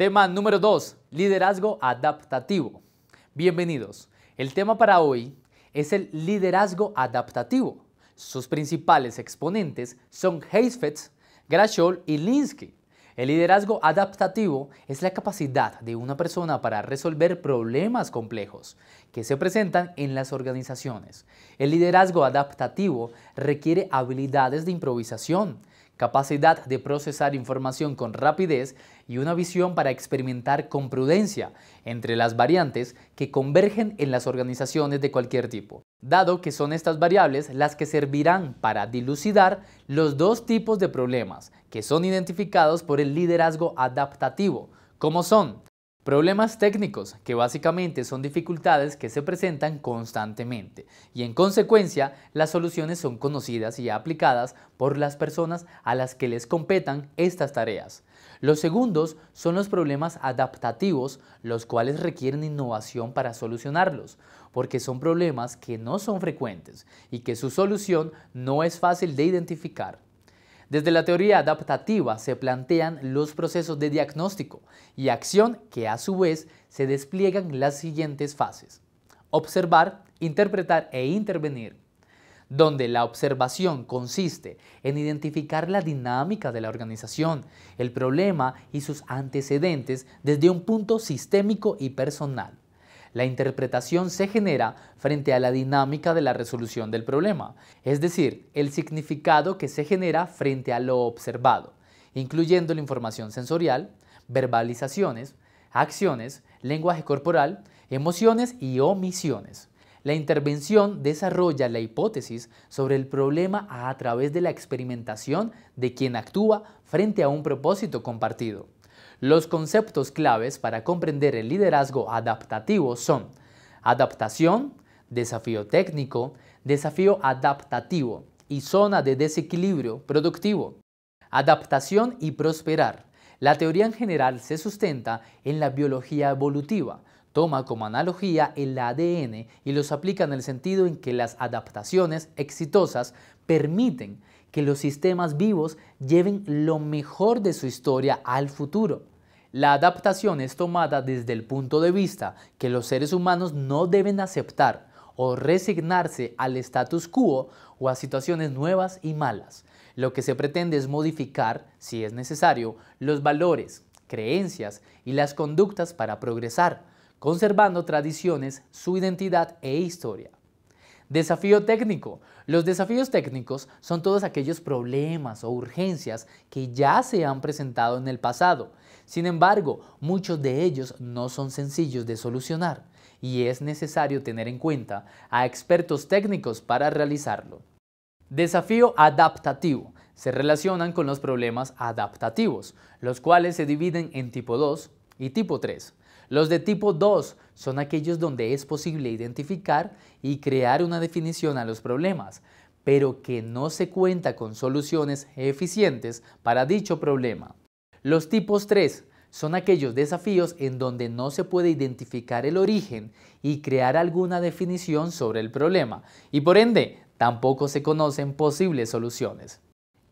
Tema número 2. Liderazgo adaptativo. Bienvenidos. El tema para hoy es el liderazgo adaptativo. Sus principales exponentes son Heisfetz, Grashol y Linsky. El liderazgo adaptativo es la capacidad de una persona para resolver problemas complejos que se presentan en las organizaciones. El liderazgo adaptativo requiere habilidades de improvisación, capacidad de procesar información con rapidez y una visión para experimentar con prudencia entre las variantes que convergen en las organizaciones de cualquier tipo, dado que son estas variables las que servirán para dilucidar los dos tipos de problemas que son identificados por el liderazgo adaptativo, como son Problemas técnicos, que básicamente son dificultades que se presentan constantemente y en consecuencia las soluciones son conocidas y aplicadas por las personas a las que les competan estas tareas. Los segundos son los problemas adaptativos, los cuales requieren innovación para solucionarlos, porque son problemas que no son frecuentes y que su solución no es fácil de identificar. Desde la teoría adaptativa se plantean los procesos de diagnóstico y acción que a su vez se despliegan las siguientes fases. Observar, interpretar e intervenir donde la observación consiste en identificar la dinámica de la organización, el problema y sus antecedentes desde un punto sistémico y personal. La interpretación se genera frente a la dinámica de la resolución del problema, es decir, el significado que se genera frente a lo observado, incluyendo la información sensorial, verbalizaciones, acciones, lenguaje corporal, emociones y omisiones. La intervención desarrolla la hipótesis sobre el problema a través de la experimentación de quien actúa frente a un propósito compartido. Los conceptos claves para comprender el liderazgo adaptativo son adaptación, desafío técnico, desafío adaptativo y zona de desequilibrio productivo. Adaptación y prosperar. La teoría en general se sustenta en la biología evolutiva, toma como analogía el ADN y los aplica en el sentido en que las adaptaciones exitosas permiten que los sistemas vivos lleven lo mejor de su historia al futuro. La adaptación es tomada desde el punto de vista que los seres humanos no deben aceptar o resignarse al status quo o a situaciones nuevas y malas. Lo que se pretende es modificar, si es necesario, los valores, creencias y las conductas para progresar, conservando tradiciones, su identidad e historia. Desafío técnico. Los desafíos técnicos son todos aquellos problemas o urgencias que ya se han presentado en el pasado sin embargo, muchos de ellos no son sencillos de solucionar y es necesario tener en cuenta a expertos técnicos para realizarlo. Desafío adaptativo. Se relacionan con los problemas adaptativos, los cuales se dividen en tipo 2 y tipo 3. Los de tipo 2 son aquellos donde es posible identificar y crear una definición a los problemas, pero que no se cuenta con soluciones eficientes para dicho problema. Los tipos 3 son aquellos desafíos en donde no se puede identificar el origen y crear alguna definición sobre el problema, y por ende tampoco se conocen posibles soluciones.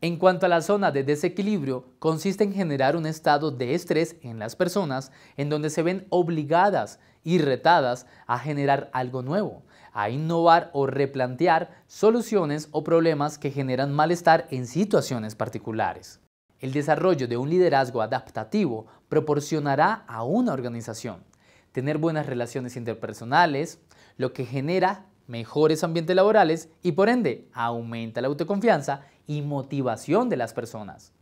En cuanto a la zona de desequilibrio, consiste en generar un estado de estrés en las personas en donde se ven obligadas y retadas a generar algo nuevo, a innovar o replantear soluciones o problemas que generan malestar en situaciones particulares. El desarrollo de un liderazgo adaptativo proporcionará a una organización tener buenas relaciones interpersonales, lo que genera mejores ambientes laborales y por ende aumenta la autoconfianza y motivación de las personas.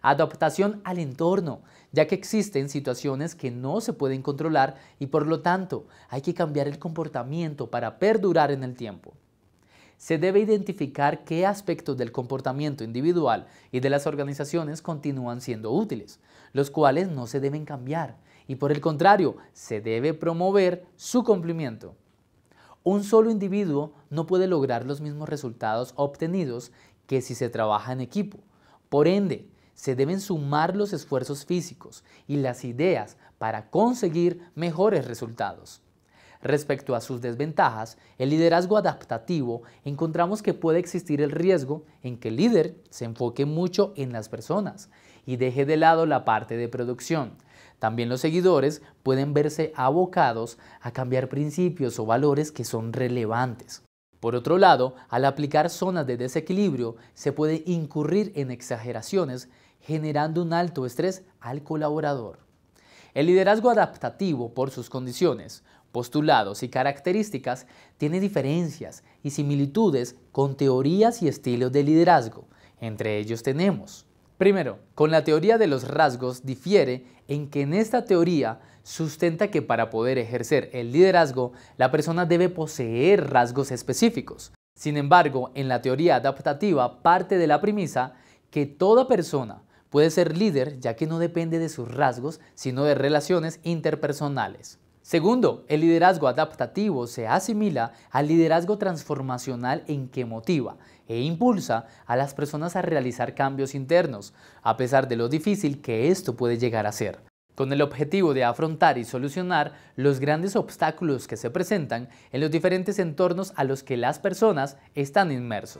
Adaptación al entorno, ya que existen situaciones que no se pueden controlar y por lo tanto hay que cambiar el comportamiento para perdurar en el tiempo se debe identificar qué aspectos del comportamiento individual y de las organizaciones continúan siendo útiles, los cuales no se deben cambiar, y por el contrario, se debe promover su cumplimiento. Un solo individuo no puede lograr los mismos resultados obtenidos que si se trabaja en equipo. Por ende, se deben sumar los esfuerzos físicos y las ideas para conseguir mejores resultados. Respecto a sus desventajas, el liderazgo adaptativo encontramos que puede existir el riesgo en que el líder se enfoque mucho en las personas y deje de lado la parte de producción. También los seguidores pueden verse abocados a cambiar principios o valores que son relevantes. Por otro lado, al aplicar zonas de desequilibrio, se puede incurrir en exageraciones generando un alto estrés al colaborador. El liderazgo adaptativo por sus condiciones postulados y características tiene diferencias y similitudes con teorías y estilos de liderazgo. Entre ellos tenemos, primero, con la teoría de los rasgos difiere en que en esta teoría sustenta que para poder ejercer el liderazgo, la persona debe poseer rasgos específicos. Sin embargo, en la teoría adaptativa parte de la premisa que toda persona puede ser líder ya que no depende de sus rasgos, sino de relaciones interpersonales. Segundo, el liderazgo adaptativo se asimila al liderazgo transformacional en que motiva e impulsa a las personas a realizar cambios internos, a pesar de lo difícil que esto puede llegar a ser. Con el objetivo de afrontar y solucionar los grandes obstáculos que se presentan en los diferentes entornos a los que las personas están inmersos.